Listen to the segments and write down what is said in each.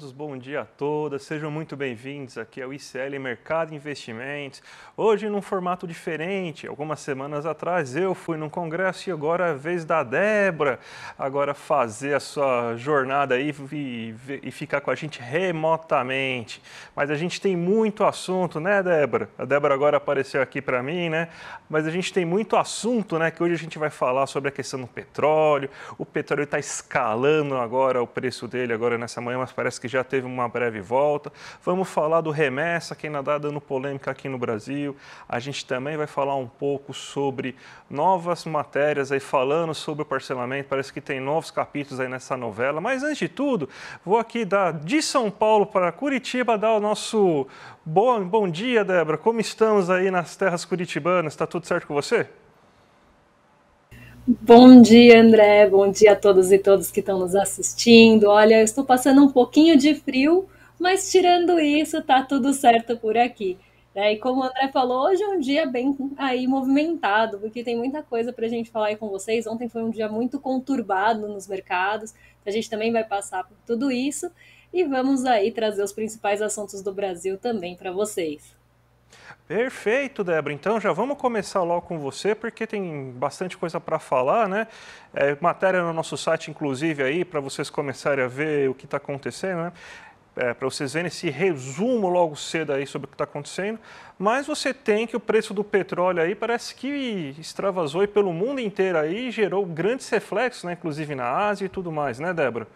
todos, bom dia a todas, sejam muito bem-vindos aqui ao ICL Mercado Investimentos. Hoje num formato diferente, algumas semanas atrás eu fui num congresso e agora é a vez da Débora agora fazer a sua jornada aí e, e ficar com a gente remotamente. Mas a gente tem muito assunto, né Débora? A Débora agora apareceu aqui para mim, né? Mas a gente tem muito assunto, né? Que hoje a gente vai falar sobre a questão do petróleo, o petróleo está escalando agora o preço dele agora nessa manhã, mas parece que já teve uma breve volta. Vamos falar do remessa, quem está dando polêmica aqui no Brasil. A gente também vai falar um pouco sobre novas matérias aí falando sobre o parcelamento. Parece que tem novos capítulos aí nessa novela. Mas antes de tudo, vou aqui dar de São Paulo para Curitiba dar o nosso bom, bom dia, Débora. Como estamos aí nas terras curitibanas? Está tudo certo com você? Bom dia, André. Bom dia a todos e todas que estão nos assistindo. Olha, eu estou passando um pouquinho de frio, mas tirando isso, tá tudo certo por aqui. É, e como o André falou, hoje é um dia bem aí movimentado, porque tem muita coisa para a gente falar aí com vocês. Ontem foi um dia muito conturbado nos mercados, a gente também vai passar por tudo isso e vamos aí trazer os principais assuntos do Brasil também para vocês. Perfeito, Débora. Então já vamos começar logo com você, porque tem bastante coisa para falar, né? É, matéria no nosso site, inclusive, aí, para vocês começarem a ver o que está acontecendo, né? É, para vocês verem esse resumo logo cedo aí sobre o que está acontecendo. Mas você tem que o preço do petróleo aí parece que extravasou pelo mundo inteiro aí gerou grandes reflexos, né? Inclusive na Ásia e tudo mais, né, Débora?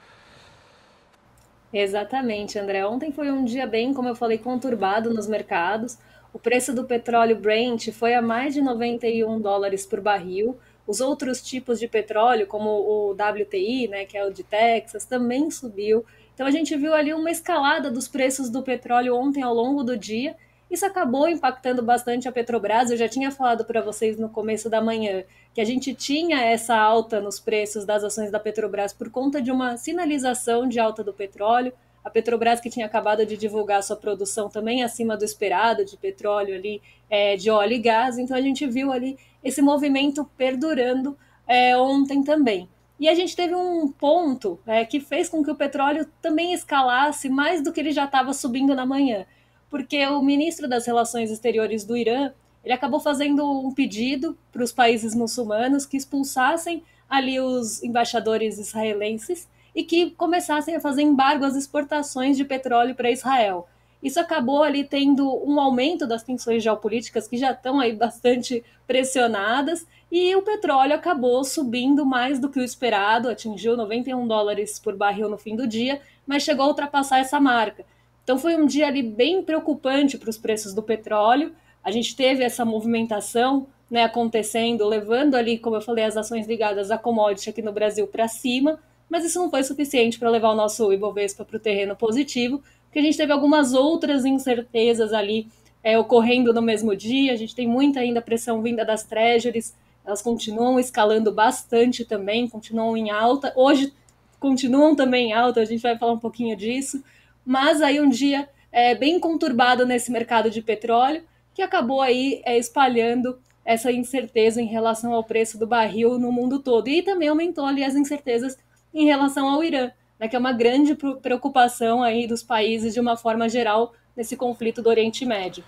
Exatamente, André. Ontem foi um dia bem, como eu falei, conturbado nos mercados. O preço do petróleo Brent foi a mais de 91 dólares por barril. Os outros tipos de petróleo, como o WTI, né, que é o de Texas, também subiu. Então a gente viu ali uma escalada dos preços do petróleo ontem ao longo do dia. Isso acabou impactando bastante a Petrobras. Eu já tinha falado para vocês no começo da manhã que a gente tinha essa alta nos preços das ações da Petrobras por conta de uma sinalização de alta do petróleo. A Petrobras, que tinha acabado de divulgar sua produção também acima do esperado de petróleo ali, é, de óleo e gás. Então a gente viu ali esse movimento perdurando é, ontem também. E a gente teve um ponto é, que fez com que o petróleo também escalasse mais do que ele já estava subindo na manhã, porque o ministro das Relações Exteriores do Irã ele acabou fazendo um pedido para os países muçulmanos que expulsassem ali os embaixadores israelenses e que começassem a fazer embargo às exportações de petróleo para Israel. Isso acabou ali tendo um aumento das tensões geopolíticas que já estão aí bastante pressionadas e o petróleo acabou subindo mais do que o esperado, atingiu 91 dólares por barril no fim do dia, mas chegou a ultrapassar essa marca. Então foi um dia ali bem preocupante para os preços do petróleo. A gente teve essa movimentação né, acontecendo, levando ali, como eu falei, as ações ligadas à commodity aqui no Brasil para cima mas isso não foi suficiente para levar o nosso Ibovespa para o terreno positivo, porque a gente teve algumas outras incertezas ali é, ocorrendo no mesmo dia, a gente tem muita ainda pressão vinda das treasuries, elas continuam escalando bastante também, continuam em alta, hoje continuam também em alta, a gente vai falar um pouquinho disso, mas aí um dia é, bem conturbado nesse mercado de petróleo, que acabou aí é, espalhando essa incerteza em relação ao preço do barril no mundo todo. E também aumentou ali as incertezas em relação ao Irã, né, que é uma grande preocupação aí dos países de uma forma geral nesse conflito do Oriente Médio.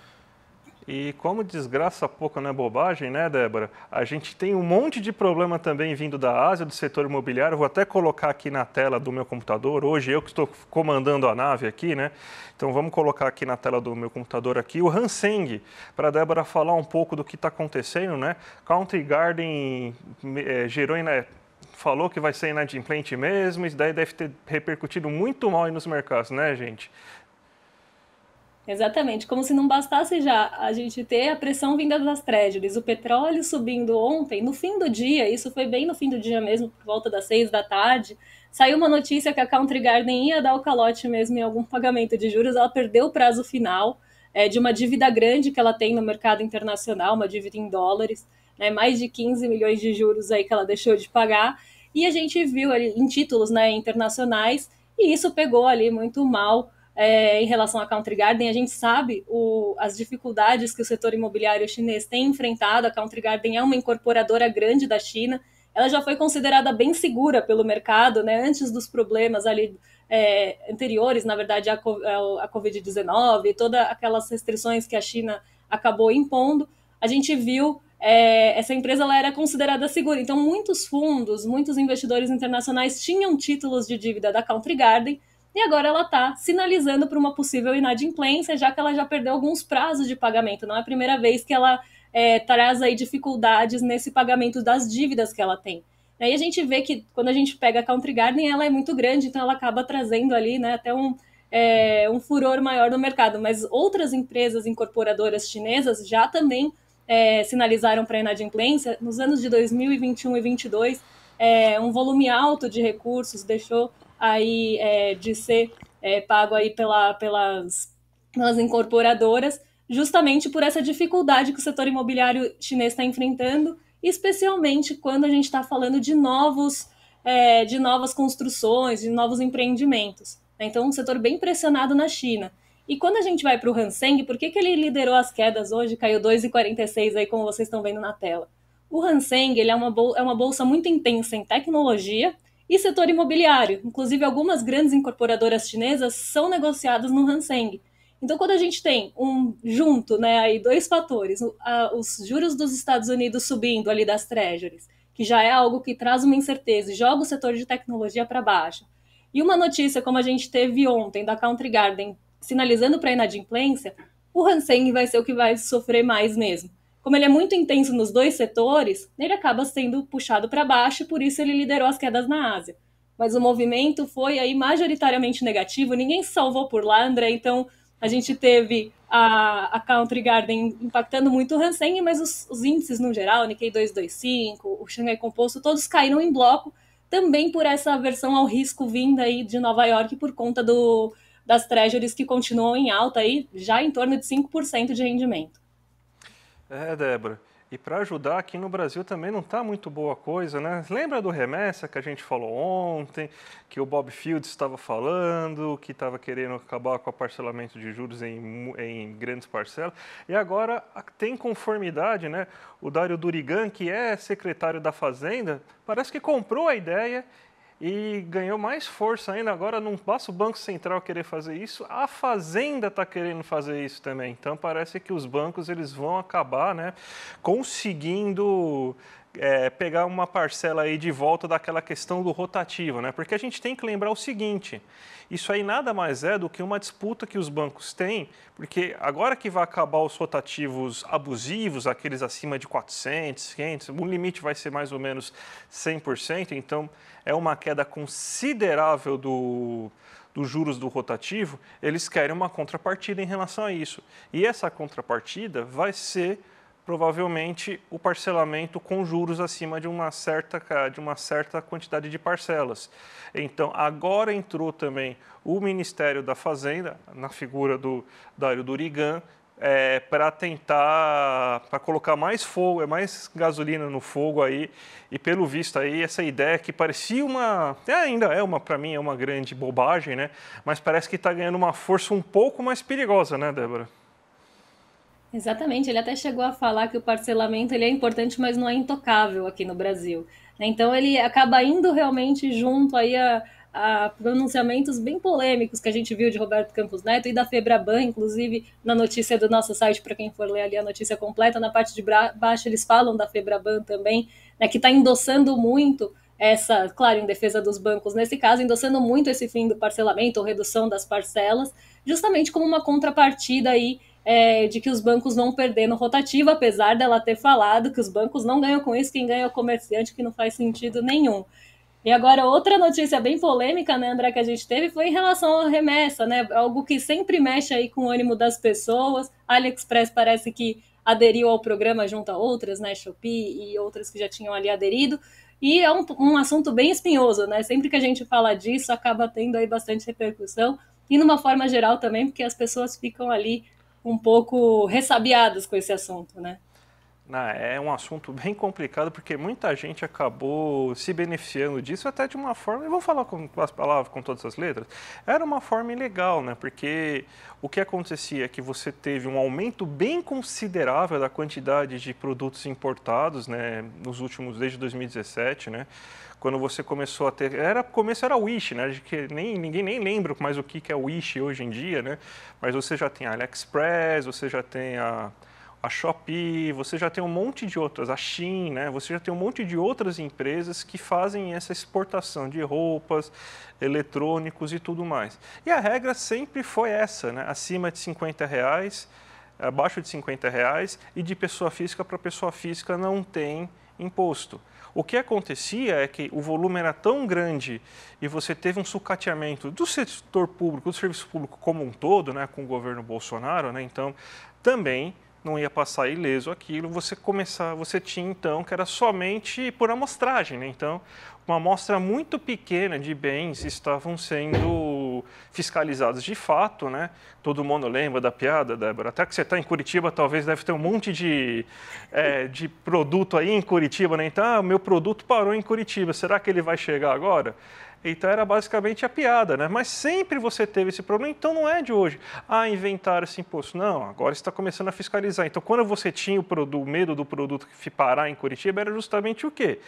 E como desgraça pouco não é bobagem, né, Débora? A gente tem um monte de problema também vindo da Ásia, do setor imobiliário. Vou até colocar aqui na tela do meu computador. Hoje eu que estou comandando a nave aqui, né? Então vamos colocar aqui na tela do meu computador aqui o Hanseng, para a Débora falar um pouco do que está acontecendo, né? Country Garden é, gerou, né? falou que vai ser inadimplente mesmo, isso daí deve ter repercutido muito mal nos mercados, né, gente? Exatamente, como se não bastasse já a gente ter a pressão vinda das treasuries, o petróleo subindo ontem, no fim do dia, isso foi bem no fim do dia mesmo, por volta das seis da tarde, saiu uma notícia que a Country Garden ia dar o calote mesmo em algum pagamento de juros, ela perdeu o prazo final é, de uma dívida grande que ela tem no mercado internacional, uma dívida em dólares, né, mais de 15 milhões de juros aí que ela deixou de pagar, e a gente viu ali em títulos né, internacionais, e isso pegou ali muito mal é, em relação à Country Garden. A gente sabe o, as dificuldades que o setor imobiliário chinês tem enfrentado. A Country Garden é uma incorporadora grande da China. Ela já foi considerada bem segura pelo mercado, né, antes dos problemas ali é, anteriores, na verdade, a à Covid-19, todas aquelas restrições que a China acabou impondo. A gente viu é, essa empresa ela era considerada segura. Então, muitos fundos, muitos investidores internacionais tinham títulos de dívida da Country Garden e agora ela está sinalizando para uma possível inadimplência, já que ela já perdeu alguns prazos de pagamento. Não é a primeira vez que ela é, traz aí dificuldades nesse pagamento das dívidas que ela tem. Aí a gente vê que quando a gente pega a Country Garden, ela é muito grande, então ela acaba trazendo ali né, até um, é, um furor maior no mercado. Mas outras empresas incorporadoras chinesas já também é, sinalizaram para a inadimplência, nos anos de 2021 e 2022, é, um volume alto de recursos deixou aí é, de ser é, pago aí pela, pelas, pelas incorporadoras, justamente por essa dificuldade que o setor imobiliário chinês está enfrentando, especialmente quando a gente está falando de novos é, de novas construções, de novos empreendimentos. Né? Então, um setor bem pressionado na China. E quando a gente vai para o Hanseng, por que, que ele liderou as quedas hoje, caiu 2,46 aí, como vocês estão vendo na tela? O Hanseng ele é, uma bolsa, é uma bolsa muito intensa em tecnologia e setor imobiliário. Inclusive, algumas grandes incorporadoras chinesas são negociadas no Hanseng. Então, quando a gente tem um junto, né, aí dois fatores, a, os juros dos Estados Unidos subindo ali das treasuries, que já é algo que traz uma incerteza e joga o setor de tecnologia para baixo, e uma notícia como a gente teve ontem da Country Garden sinalizando para a inadimplência, o Hansen vai ser o que vai sofrer mais mesmo. Como ele é muito intenso nos dois setores, ele acaba sendo puxado para baixo e por isso ele liderou as quedas na Ásia. Mas o movimento foi aí majoritariamente negativo, ninguém salvou por lá, André, então a gente teve a, a Country Garden impactando muito o Hansen, mas os, os índices no geral, o Nikkei 225, o Xangai Composto, todos caíram em bloco, também por essa aversão ao risco vinda aí de Nova York por conta do, das treasuries que continuam em alta aí, já em torno de 5% de rendimento. É, Débora. E para ajudar, aqui no Brasil também não está muito boa coisa, né? Lembra do remessa que a gente falou ontem, que o Bob Fields estava falando, que estava querendo acabar com o parcelamento de juros em, em grandes parcelas. E agora tem conformidade, né? O Dário Durigan, que é secretário da Fazenda, parece que comprou a ideia e ganhou mais força ainda. Agora não passa o Banco Central querer fazer isso, a Fazenda está querendo fazer isso também. Então parece que os bancos eles vão acabar né, conseguindo é, pegar uma parcela aí de volta daquela questão do rotativo, né? Porque a gente tem que lembrar o seguinte: isso aí nada mais é do que uma disputa que os bancos têm, porque agora que vai acabar os rotativos abusivos, aqueles acima de 400, 500, o limite vai ser mais ou menos 100%, então é uma queda considerável do, dos juros do rotativo, eles querem uma contrapartida em relação a isso. E essa contrapartida vai ser provavelmente o parcelamento com juros acima de uma certa, de uma certa quantidade de parcelas. Então, agora entrou também o Ministério da Fazenda, na figura do Dário Durigan, é, para tentar para colocar mais fogo, é mais gasolina no fogo aí e pelo visto aí essa ideia que parecia uma é, ainda é uma para mim é uma grande bobagem, né? Mas parece que está ganhando uma força um pouco mais perigosa, né, Débora? Exatamente, ele até chegou a falar que o parcelamento ele é importante, mas não é intocável aqui no Brasil. Né? Então ele acaba indo realmente junto aí a, a pronunciamentos bem polêmicos que a gente viu de Roberto Campos Neto e da Febraban, inclusive na notícia do nosso site, para quem for ler ali a notícia completa, na parte de baixo eles falam da Febraban também, né, que está endossando muito essa, claro, em defesa dos bancos nesse caso, endossando muito esse fim do parcelamento ou redução das parcelas, justamente como uma contrapartida aí é, de que os bancos vão perder no rotativo, apesar dela ter falado que os bancos não ganham com isso, quem ganha é o comerciante, que não faz sentido nenhum. E agora, outra notícia bem polêmica, né, André, que a gente teve foi em relação à remessa, né? Algo que sempre mexe aí com o ânimo das pessoas. AliExpress parece que aderiu ao programa junto a outras, né? Shopee e outras que já tinham ali aderido. E é um, um assunto bem espinhoso, né? Sempre que a gente fala disso, acaba tendo aí bastante repercussão. E numa forma geral também, porque as pessoas ficam ali um pouco ressabiadas com esse assunto, né? Ah, é um assunto bem complicado porque muita gente acabou se beneficiando disso até de uma forma, eu vou falar com as palavras, com todas as letras, era uma forma ilegal, né? Porque o que acontecia é que você teve um aumento bem considerável da quantidade de produtos importados, né? Nos últimos, desde 2017, né? Quando você começou a ter, era começo era Wish, né? De que nem ninguém nem lembra mais o que que é Wish hoje em dia, né? Mas você já tem a AliExpress, você já tem a a Shopee, você já tem um monte de outras, a Shein, né? Você já tem um monte de outras empresas que fazem essa exportação de roupas, eletrônicos e tudo mais. E a regra sempre foi essa, né? Acima de 50 reais, abaixo de 50 reais e de pessoa física para pessoa física não tem imposto. O que acontecia é que o volume era tão grande e você teve um sucateamento do setor público, do serviço público como um todo, né, com o governo Bolsonaro, né, então também não ia passar ileso aquilo, você começar, você tinha então que era somente por amostragem, né? Então, uma amostra muito pequena de bens estavam sendo fiscalizados de fato, né? Todo mundo lembra da piada, Débora. Até que você está em Curitiba, talvez deve ter um monte de, é, de produto aí em Curitiba, né? Então, ah, meu produto parou em Curitiba, será que ele vai chegar agora? Então era basicamente a piada, né? Mas sempre você teve esse problema, então não é de hoje. Ah, inventaram esse imposto. Não, agora está começando a fiscalizar. Então, quando você tinha o, produto, o medo do produto que parar em Curitiba, era justamente o quê?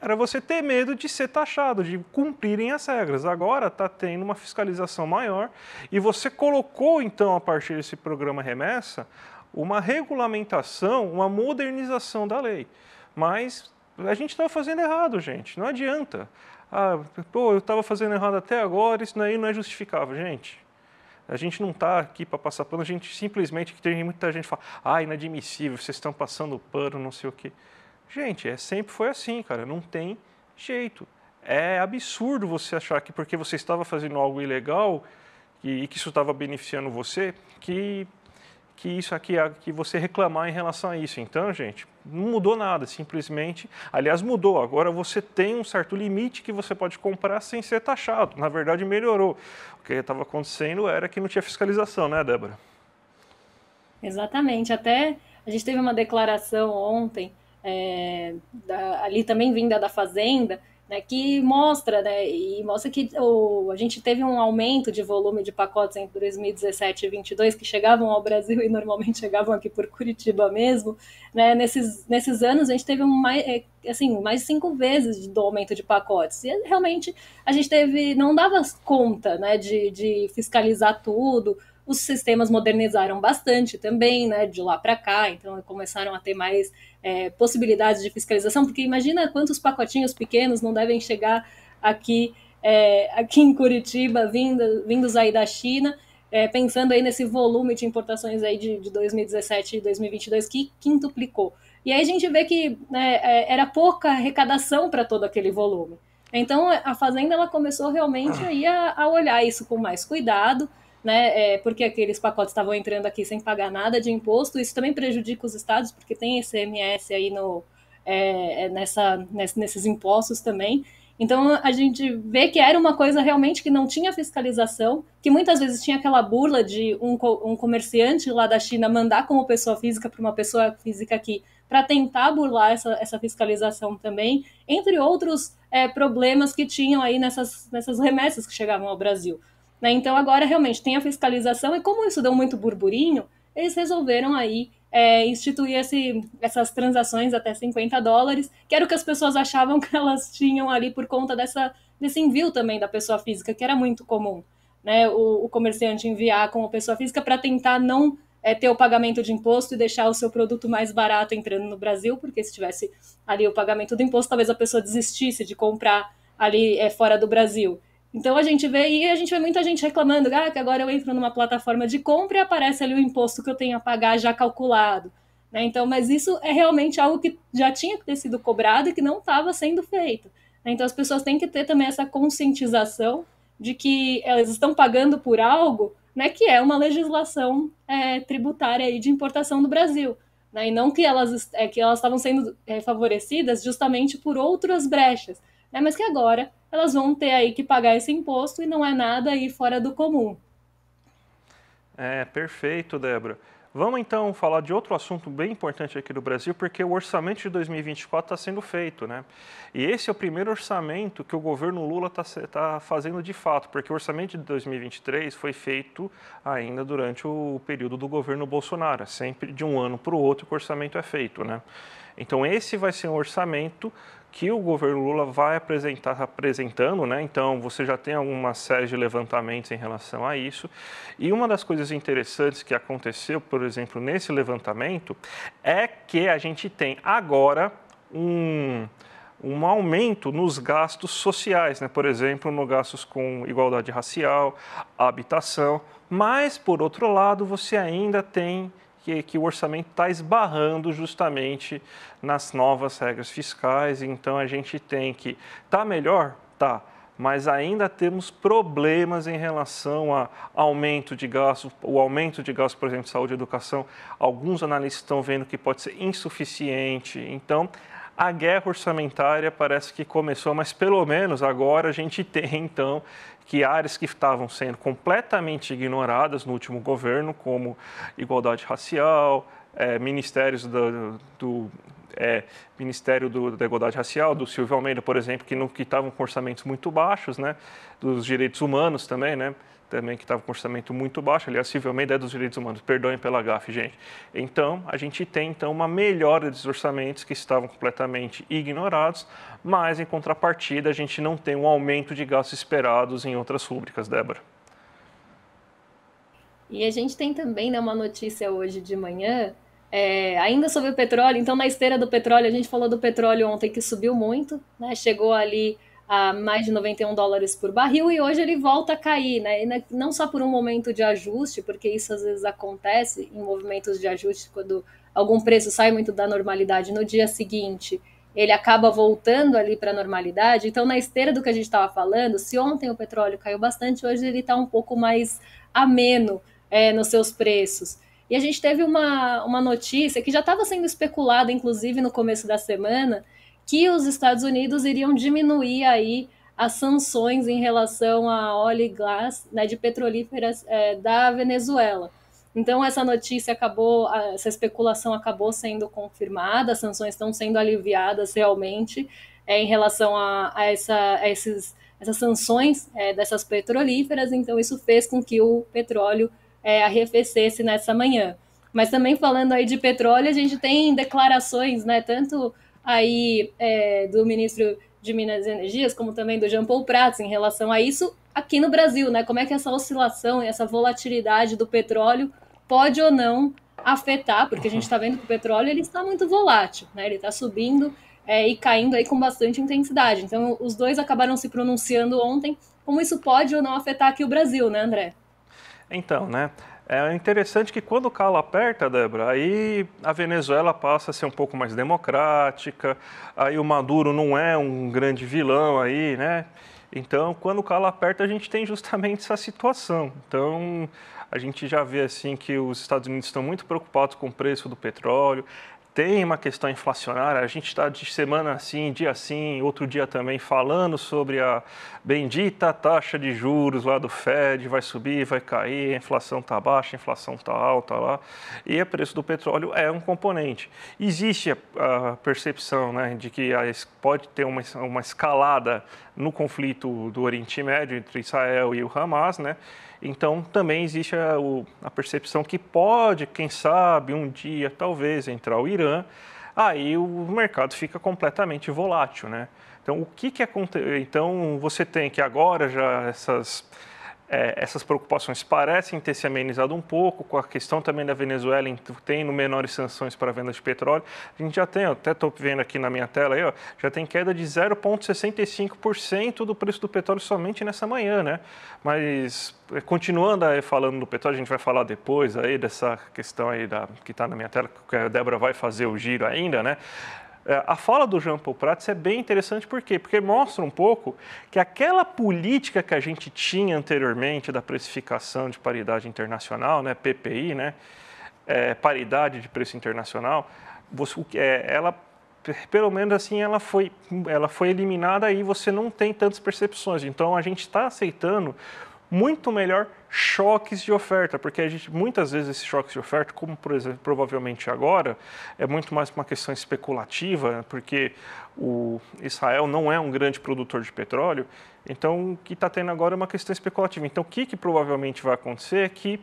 Era você ter medo de ser taxado, de cumprirem as regras. Agora está tendo uma fiscalização maior e você colocou, então, a partir desse programa remessa, uma regulamentação, uma modernização da lei. Mas a gente está fazendo errado, gente. Não adianta ah, pô, eu estava fazendo errado até agora, isso daí não é justificável. Gente, a gente não está aqui para passar pano, a gente simplesmente, que tem muita gente que fala, ah, inadmissível, vocês estão passando pano, não sei o quê. Gente, é, sempre foi assim, cara, não tem jeito. É absurdo você achar que porque você estava fazendo algo ilegal e, e que isso estava beneficiando você, que, que isso aqui, é que você reclamar em relação a isso. Então, gente, não mudou nada, simplesmente. Aliás, mudou. Agora você tem um certo limite que você pode comprar sem ser taxado. Na verdade, melhorou. O que estava acontecendo era que não tinha fiscalização, né, Débora? Exatamente. Até a gente teve uma declaração ontem, é, da, ali também vinda da Fazenda, né, que mostra, né, e mostra que o, a gente teve um aumento de volume de pacotes entre 2017 e 2022 que chegavam ao Brasil e normalmente chegavam aqui por Curitiba mesmo, né, nesses, nesses anos a gente teve um mais, é, assim, mais cinco vezes do aumento de pacotes, e realmente a gente teve, não dava conta, né, de, de fiscalizar tudo, os sistemas modernizaram bastante também, né, de lá para cá, então começaram a ter mais é, possibilidades de fiscalização, porque imagina quantos pacotinhos pequenos não devem chegar aqui, é, aqui em Curitiba, vindo, vindos aí da China, é, pensando aí nesse volume de importações aí de, de 2017 e 2022 que quintuplicou. E aí a gente vê que né, é, era pouca arrecadação para todo aquele volume. Então a fazenda ela começou realmente ah. aí a, a olhar isso com mais cuidado né, é, porque aqueles pacotes estavam entrando aqui sem pagar nada de imposto, isso também prejudica os estados, porque tem SMS aí no, é, é nessa, nesses impostos também. Então a gente vê que era uma coisa realmente que não tinha fiscalização, que muitas vezes tinha aquela burla de um, um comerciante lá da China mandar como pessoa física para uma pessoa física aqui para tentar burlar essa, essa fiscalização também, entre outros é, problemas que tinham aí nessas, nessas remessas que chegavam ao Brasil. Né? Então agora realmente tem a fiscalização e como isso deu muito burburinho, eles resolveram aí é, instituir esse, essas transações até 50 dólares, que era o que as pessoas achavam que elas tinham ali por conta dessa, desse envio também da pessoa física, que era muito comum, né? O, o comerciante enviar com a pessoa física para tentar não é, ter o pagamento de imposto e deixar o seu produto mais barato entrando no Brasil, porque se tivesse ali o pagamento do imposto, talvez a pessoa desistisse de comprar ali é, fora do Brasil. Então a gente vê e a gente vê muita gente reclamando, ah, que agora eu entro numa plataforma de compra e aparece ali o imposto que eu tenho a pagar já calculado. Né? Então, mas isso é realmente algo que já tinha que ter sido cobrado e que não estava sendo feito. Né? Então as pessoas têm que ter também essa conscientização de que elas estão pagando por algo né, que é uma legislação é, tributária aí de importação do Brasil. Né, e não que elas é, que elas estavam sendo é, favorecidas justamente por outras brechas, né, mas que agora elas vão ter aí que pagar esse imposto e não é nada aí fora do comum. É, perfeito, Débora. Vamos então falar de outro assunto bem importante aqui do Brasil, porque o orçamento de 2024 está sendo feito, né? E esse é o primeiro orçamento que o governo Lula está tá fazendo de fato, porque o orçamento de 2023 foi feito ainda durante o período do governo Bolsonaro, é sempre de um ano para o outro que o orçamento é feito, né? Então esse vai ser um orçamento que o governo Lula vai apresentar, tá apresentando, né? Então você já tem alguma série de levantamentos em relação a isso. E uma das coisas interessantes que aconteceu, por exemplo, nesse levantamento, é que a gente tem agora um um aumento nos gastos sociais, né? por exemplo, nos gastos com igualdade racial, habitação, mas, por outro lado, você ainda tem que, que o orçamento está esbarrando justamente nas novas regras fiscais. Então a gente tem que tá melhor, tá, mas ainda temos problemas em relação a aumento de gastos, o aumento de gastos, por exemplo, de saúde e educação. Alguns analistas estão vendo que pode ser insuficiente. Então, a guerra orçamentária parece que começou, mas pelo menos agora a gente tem então que áreas que estavam sendo completamente ignoradas no último governo, como igualdade racial, é, ministérios do, do é, Ministério do, da Igualdade Racial, do Silvio Almeida, por exemplo, que estavam com orçamentos muito baixos, né? dos direitos humanos também, né? também que estava com orçamento muito baixo, aliás, Silvio Almeida é dos direitos humanos, perdoem pela gafe, gente. Então, a gente tem então uma melhora dos orçamentos que estavam completamente ignorados, mas em contrapartida a gente não tem um aumento de gastos esperados em outras rubricas, Débora. E a gente tem também né, uma notícia hoje de manhã, é, ainda sobre o petróleo, então na esteira do petróleo, a gente falou do petróleo ontem que subiu muito, né, chegou ali a mais de 91 dólares por barril e hoje ele volta a cair, né? não só por um momento de ajuste, porque isso às vezes acontece em movimentos de ajuste quando algum preço sai muito da normalidade no dia seguinte, ele acaba voltando ali para a normalidade. Então, na esteira do que a gente estava falando, se ontem o petróleo caiu bastante, hoje ele está um pouco mais ameno é, nos seus preços. E a gente teve uma, uma notícia que já estava sendo especulada, inclusive, no começo da semana, que os Estados Unidos iriam diminuir aí as sanções em relação a óleo e gás né, de petrolíferas é, da Venezuela. Então essa notícia acabou, essa especulação acabou sendo confirmada, as sanções estão sendo aliviadas realmente é, em relação a, a, essa, a esses, essas sanções é, dessas petrolíferas, então isso fez com que o petróleo é, arrefecesse nessa manhã. Mas também falando aí de petróleo, a gente tem declarações, né, tanto aí é, do ministro de Minas e Energias, como também do Jean Paul Prats, em relação a isso aqui no Brasil, né? Como é que essa oscilação essa volatilidade do petróleo pode ou não afetar, porque a gente está vendo que o petróleo ele está muito volátil, né? Ele está subindo é, e caindo aí com bastante intensidade. Então, os dois acabaram se pronunciando ontem como isso pode ou não afetar aqui o Brasil, né, André? Então, né? É interessante que quando o calo aperta, Débora, aí a Venezuela passa a ser um pouco mais democrática, aí o Maduro não é um grande vilão aí, né? Então, quando o calo aperta, a gente tem justamente essa situação. Então, a gente já vê assim que os Estados Unidos estão muito preocupados com o preço do petróleo tem uma questão inflacionária. A gente está de semana assim, dia assim, outro dia também falando sobre a bendita taxa de juros lá do Fed, vai subir, vai cair, a inflação está baixa, a inflação está alta lá. E o preço do petróleo é um componente. Existe a, percepção né, de que pode ter uma, uma escalada no conflito do Oriente Médio entre Israel e o Hamas, né? Então, também existe a, o, a percepção que pode, quem sabe, um dia, talvez, entrar o Irã, aí o mercado fica completamente volátil, né? Então, o que que acontece? Então, você tem que agora já essas é, essas preocupações parecem ter se amenizado um pouco, com a questão também da Venezuela tendo menores sanções para vendas venda de petróleo. A gente já tem, até estou vendo aqui na minha tela, aí, ó, já tem queda de 0,65% do preço do petróleo somente nessa manhã. Né? Mas, é, continuando aí falando do petróleo, a gente vai falar depois aí dessa questão aí da, que está na minha tela, que a Débora vai fazer o giro ainda, né? É, a fala do Jean Paul Prats é bem interessante, por quê? Porque mostra um pouco que aquela política que a gente tinha anteriormente da precificação de paridade internacional, né, PPI, né, é, paridade de preço internacional, você, é, ela pelo menos assim ela foi, ela foi eliminada e você não tem tantas percepções. Então a gente está aceitando muito melhor choques de oferta, porque a gente muitas vezes esses choques de oferta, como por exemplo, provavelmente agora, é muito mais uma questão especulativa, porque o Israel não é um grande produtor de petróleo, então o que está tendo agora é uma questão especulativa. Então o que, que provavelmente vai acontecer é que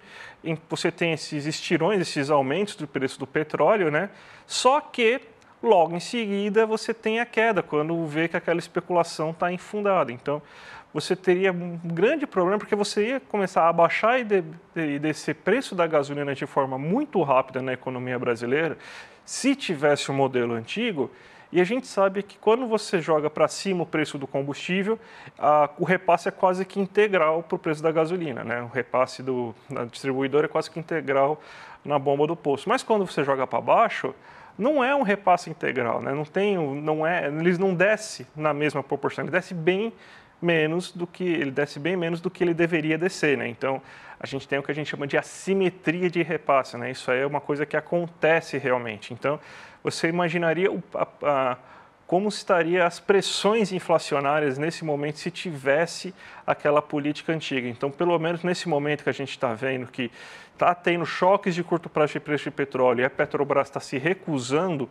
você tem esses estirões, esses aumentos do preço do petróleo, né? Só que Logo em seguida, você tem a queda, quando vê que aquela especulação está infundada. Então, você teria um grande problema, porque você ia começar a baixar e, de, e descer preço da gasolina de forma muito rápida na economia brasileira, se tivesse o um modelo antigo. E a gente sabe que quando você joga para cima o preço do combustível, a, o repasse é quase que integral para o preço da gasolina. Né? O repasse do, distribuidor distribuidora é quase que integral na bomba do poço. Mas quando você joga para baixo, não é um repasse integral, né? não tem, não é, eles não desce na mesma proporção, ele desce bem menos do que ele desce bem menos do que ele deveria descer, né? Então a gente tem o que a gente chama de assimetria de repasse, né? Isso aí é uma coisa que acontece realmente. Então você imaginaria o, a, a como estariam as pressões inflacionárias nesse momento se tivesse aquela política antiga. Então, pelo menos nesse momento que a gente está vendo que está tendo choques de curto prazo de preço de petróleo e a Petrobras está se recusando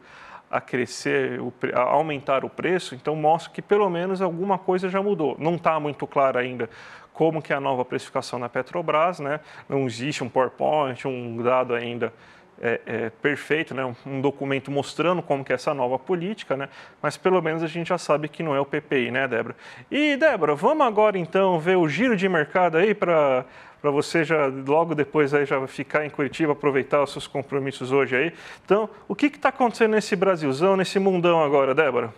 a crescer, a aumentar o preço, então mostra que pelo menos alguma coisa já mudou. Não está muito claro ainda como que é a nova precificação na Petrobras, né? não existe um PowerPoint, um dado ainda é, é, perfeito, né? um documento mostrando como que é essa nova política, né? mas pelo menos a gente já sabe que não é o PPI, né, Débora? E, Débora, vamos agora então ver o giro de mercado aí para para você já logo depois aí já ficar em Curitiba, aproveitar os seus compromissos hoje aí. Então, o que está acontecendo nesse Brasilzão, nesse mundão agora, Débora?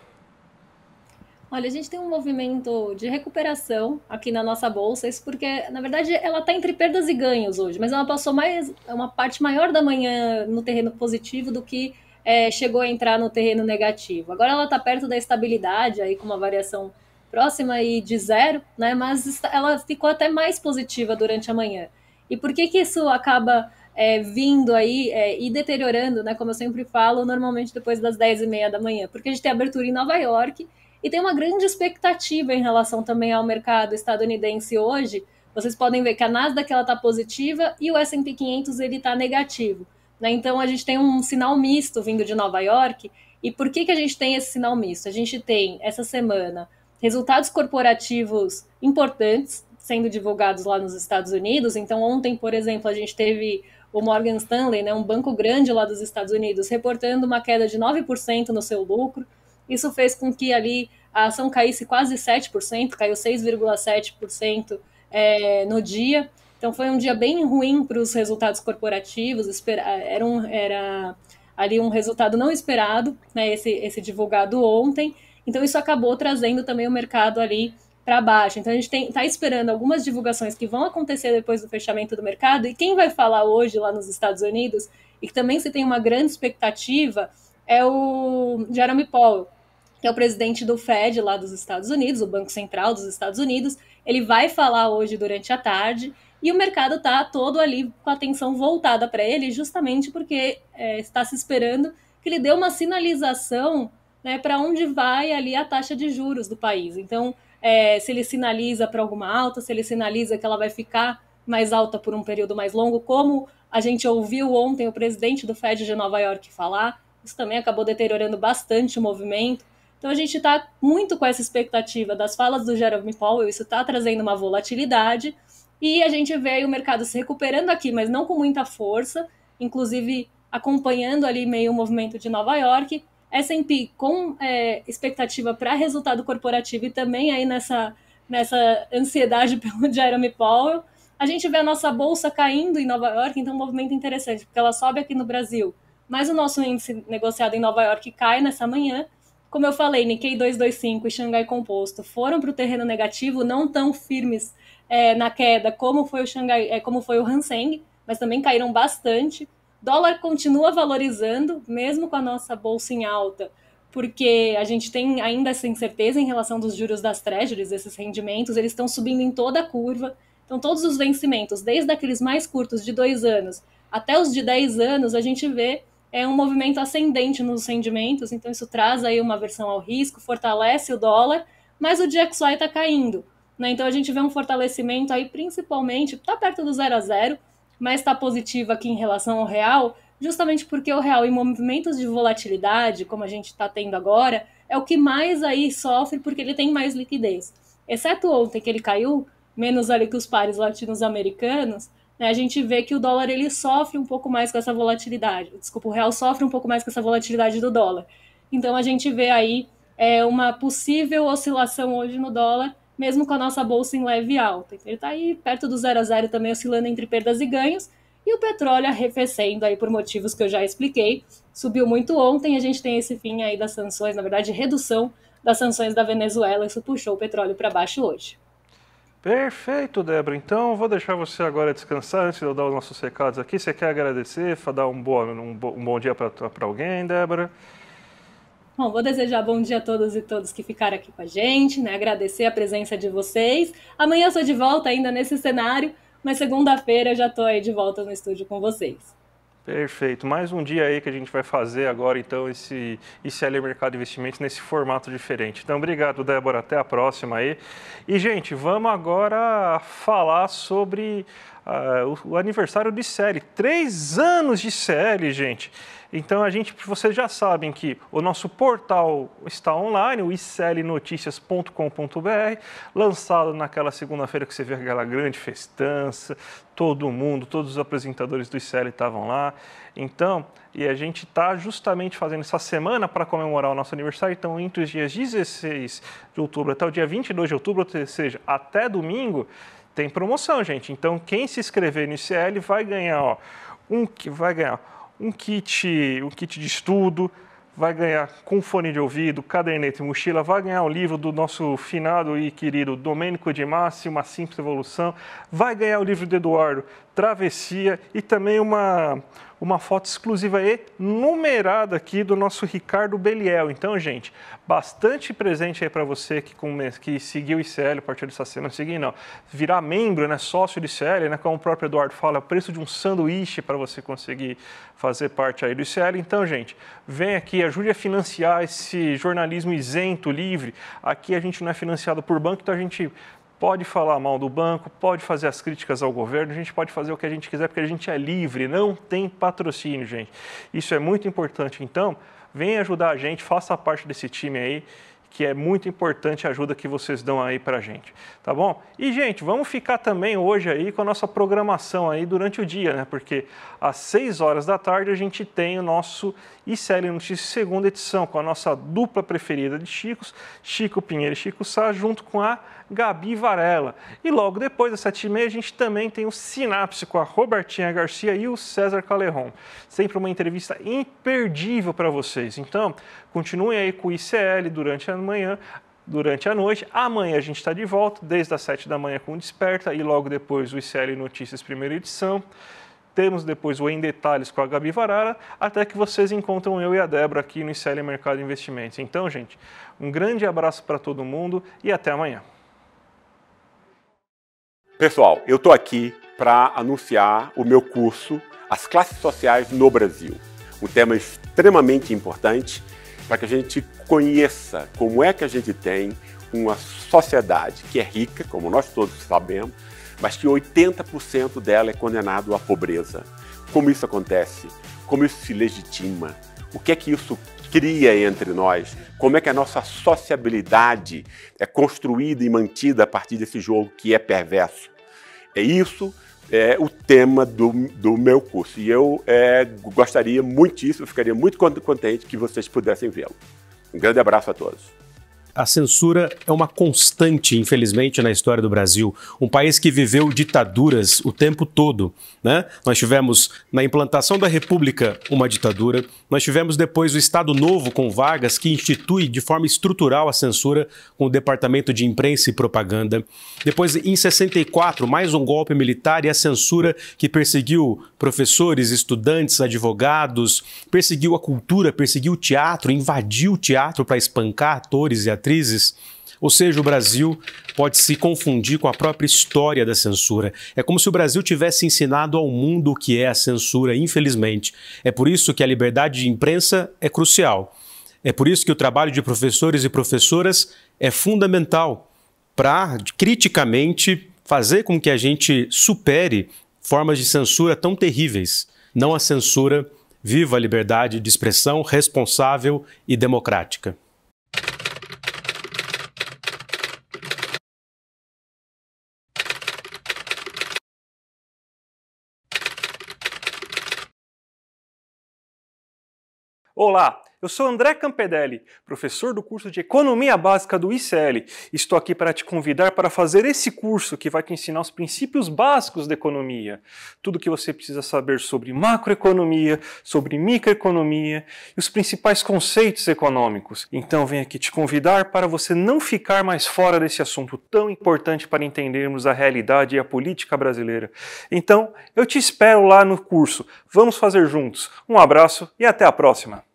Olha, a gente tem um movimento de recuperação aqui na nossa bolsa, isso porque, na verdade, ela está entre perdas e ganhos hoje, mas ela passou mais uma parte maior da manhã no terreno positivo do que é, chegou a entrar no terreno negativo. Agora ela está perto da estabilidade, aí com uma variação próxima e de zero, né? Mas ela ficou até mais positiva durante a manhã. E por que que isso acaba é, vindo aí é, e deteriorando, né? Como eu sempre falo, normalmente depois das 10 e meia da manhã, porque a gente tem abertura em Nova York e tem uma grande expectativa em relação também ao mercado estadunidense hoje. Vocês podem ver que a Nasdaq ela está positiva e o S&P 500 ele está negativo. Né? Então a gente tem um sinal misto vindo de Nova York. E por que, que a gente tem esse sinal misto? A gente tem essa semana resultados corporativos importantes sendo divulgados lá nos Estados Unidos. Então ontem, por exemplo, a gente teve o Morgan Stanley, né, um banco grande lá dos Estados Unidos, reportando uma queda de 9% no seu lucro. Isso fez com que ali a ação caísse quase 7%, caiu 6,7% é, no dia. Então foi um dia bem ruim para os resultados corporativos, era, um, era ali um resultado não esperado, né, esse, esse divulgado ontem. Então isso acabou trazendo também o mercado ali para baixo. Então a gente está esperando algumas divulgações que vão acontecer depois do fechamento do mercado. E quem vai falar hoje lá nos Estados Unidos, e que também se tem uma grande expectativa, é o Jeremy Powell que é o presidente do Fed lá dos Estados Unidos, o Banco Central dos Estados Unidos. Ele vai falar hoje durante a tarde e o mercado está todo ali com a atenção voltada para ele, justamente porque é, está se esperando que ele dê uma sinalização né, para onde vai ali a taxa de juros do país. Então, é, se ele sinaliza para alguma alta, se ele sinaliza que ela vai ficar mais alta por um período mais longo, como a gente ouviu ontem o presidente do Fed de Nova York falar, isso também acabou deteriorando bastante o movimento. Então a gente está muito com essa expectativa das falas do Jeremy Powell, isso está trazendo uma volatilidade, e a gente vê o mercado se recuperando aqui, mas não com muita força, inclusive acompanhando ali meio o movimento de Nova York, S&P com é, expectativa para resultado corporativo e também aí nessa, nessa ansiedade pelo Jeremy Powell, a gente vê a nossa bolsa caindo em Nova York, então é um movimento interessante, porque ela sobe aqui no Brasil, mas o nosso índice negociado em Nova York cai nessa manhã, como eu falei, Nikkei 225 e Xangai Composto foram para o terreno negativo, não tão firmes é, na queda como foi o Xangai, é, como foi o Hanseng, mas também caíram bastante. Dólar continua valorizando, mesmo com a nossa bolsa em alta, porque a gente tem ainda essa incerteza em relação dos juros das treasuries, esses rendimentos, eles estão subindo em toda a curva. Então, todos os vencimentos, desde aqueles mais curtos de dois anos até os de 10 anos, a gente vê é um movimento ascendente nos rendimentos, então isso traz aí uma versão ao risco, fortalece o dólar, mas o DXY está caindo. Né? Então a gente vê um fortalecimento aí principalmente, está perto do zero a zero, mas está positivo aqui em relação ao real, justamente porque o real em movimentos de volatilidade, como a gente está tendo agora, é o que mais aí sofre porque ele tem mais liquidez. Exceto ontem que ele caiu, menos ali que os pares latinos americanos né, a gente vê que o dólar ele sofre um pouco mais com essa volatilidade. Desculpa, o real sofre um pouco mais com essa volatilidade do dólar. Então a gente vê aí é, uma possível oscilação hoje no dólar, mesmo com a nossa bolsa em leve alta. Então, ele está aí perto do zero a zero também oscilando entre perdas e ganhos. E o petróleo arrefecendo aí por motivos que eu já expliquei. Subiu muito ontem, a gente tem esse fim aí das sanções, na verdade, redução das sanções da Venezuela, isso puxou o petróleo para baixo hoje. Perfeito, Débora. Então, vou deixar você agora descansar antes de eu dar os nossos recados aqui. Você quer agradecer, dar um, boa, um, um bom dia para alguém, Débora? Bom, vou desejar bom dia a todos e todos que ficaram aqui com a gente, né? Agradecer a presença de vocês. Amanhã eu sou de volta ainda nesse cenário, mas segunda-feira eu já estou aí de volta no estúdio com vocês. Perfeito. Mais um dia aí que a gente vai fazer agora, então, esse ICL Mercado de Investimentos nesse formato diferente. Então, obrigado, Débora. Até a próxima aí. E, gente, vamos agora falar sobre ah, o, o, aniversário de série. Três anos de série, gente. Então a gente, vocês já sabem que o nosso portal está online, o icelnoticias.com.br, lançado naquela segunda-feira que você vê aquela grande festança, todo mundo, todos os apresentadores do ICL estavam lá. Então, e a gente está justamente fazendo essa semana para comemorar o nosso aniversário. Então, entre os dias 16 de outubro até o dia 22 de outubro, ou seja, até domingo, tem promoção, gente. Então, quem se inscrever no ICL vai ganhar, ó, um, vai ganhar um kit, um kit de estudo, vai ganhar com fone de ouvido, caderneta e mochila, vai ganhar um livro do nosso finado e querido Domênico de Massi, Uma Simples Evolução, vai ganhar o livro de Eduardo, Travessia e também uma, uma foto exclusiva e numerada aqui do nosso Ricardo Beliel. Então, gente, bastante presente aí para você que, que seguiu o ICL a partir dessa semana, seguir não, virar membro, né, sócio do ICL, né, como o próprio Eduardo fala, é o preço de um sanduíche para você conseguir fazer parte aí do ICL. Então, gente, vem aqui, ajude a financiar esse jornalismo isento, livre. Aqui a gente não é financiado por banco, então a gente pode falar mal do banco, pode fazer as críticas ao governo, a gente pode fazer o que a gente quiser, porque a gente é livre, não tem patrocínio, gente. Isso é muito importante. Então, venha ajudar a gente, faça parte desse time aí, que é muito importante a ajuda que vocês dão aí pra gente, tá bom? E, gente, vamos ficar também hoje aí com a nossa programação aí durante o dia, né? Porque às 6 horas da tarde a gente tem o nosso ICL Notícias segunda edição, com a nossa dupla preferida de Chicos, Chico Pinheiro e Chico Sá, junto com a Gabi Varela. E logo depois, às 7h30, a gente também tem o Sinapse com a Robertinha Garcia e o César Caleron. Sempre uma entrevista imperdível para vocês. Então, continuem aí com o ICL durante a manhã, durante a noite. Amanhã a gente está de volta, desde as 7 da manhã com o Desperta e logo depois o ICL Notícias Primeira Edição. Temos depois o Em Detalhes com a Gabi Varara, até que vocês encontram eu e a Débora aqui no ICL Mercado Investimentos. Então, gente, um grande abraço para todo mundo e até amanhã. Pessoal, eu estou aqui para anunciar o meu curso As Classes Sociais no Brasil. Um tema é extremamente importante para que a gente conheça como é que a gente tem uma sociedade que é rica, como nós todos sabemos, mas que 80% dela é condenado à pobreza. Como isso acontece? Como isso se legitima? O que é que isso cria entre nós, como é que a nossa sociabilidade é construída e mantida a partir desse jogo que é perverso. É isso é o tema do, do meu curso. E eu é, gostaria muitíssimo, ficaria muito contente que vocês pudessem vê-lo. Um grande abraço a todos a censura é uma constante, infelizmente, na história do Brasil. Um país que viveu ditaduras o tempo todo. Né? Nós tivemos, na implantação da República, uma ditadura. Nós tivemos depois o Estado Novo com Vargas, que institui de forma estrutural a censura com o Departamento de Imprensa e Propaganda. Depois, em 64, mais um golpe militar e a censura que perseguiu professores, estudantes, advogados, perseguiu a cultura, perseguiu o teatro, invadiu o teatro para espancar atores e atrizes diretrizes, ou seja, o Brasil pode se confundir com a própria história da censura. É como se o Brasil tivesse ensinado ao mundo o que é a censura, infelizmente. É por isso que a liberdade de imprensa é crucial. É por isso que o trabalho de professores e professoras é fundamental para criticamente fazer com que a gente supere formas de censura tão terríveis. Não a censura, viva a liberdade de expressão responsável e democrática. Olá! Eu sou André Campedelli, professor do curso de Economia Básica do ICL. Estou aqui para te convidar para fazer esse curso que vai te ensinar os princípios básicos da economia. Tudo o que você precisa saber sobre macroeconomia, sobre microeconomia e os principais conceitos econômicos. Então venho aqui te convidar para você não ficar mais fora desse assunto tão importante para entendermos a realidade e a política brasileira. Então, eu te espero lá no curso. Vamos fazer juntos. Um abraço e até a próxima!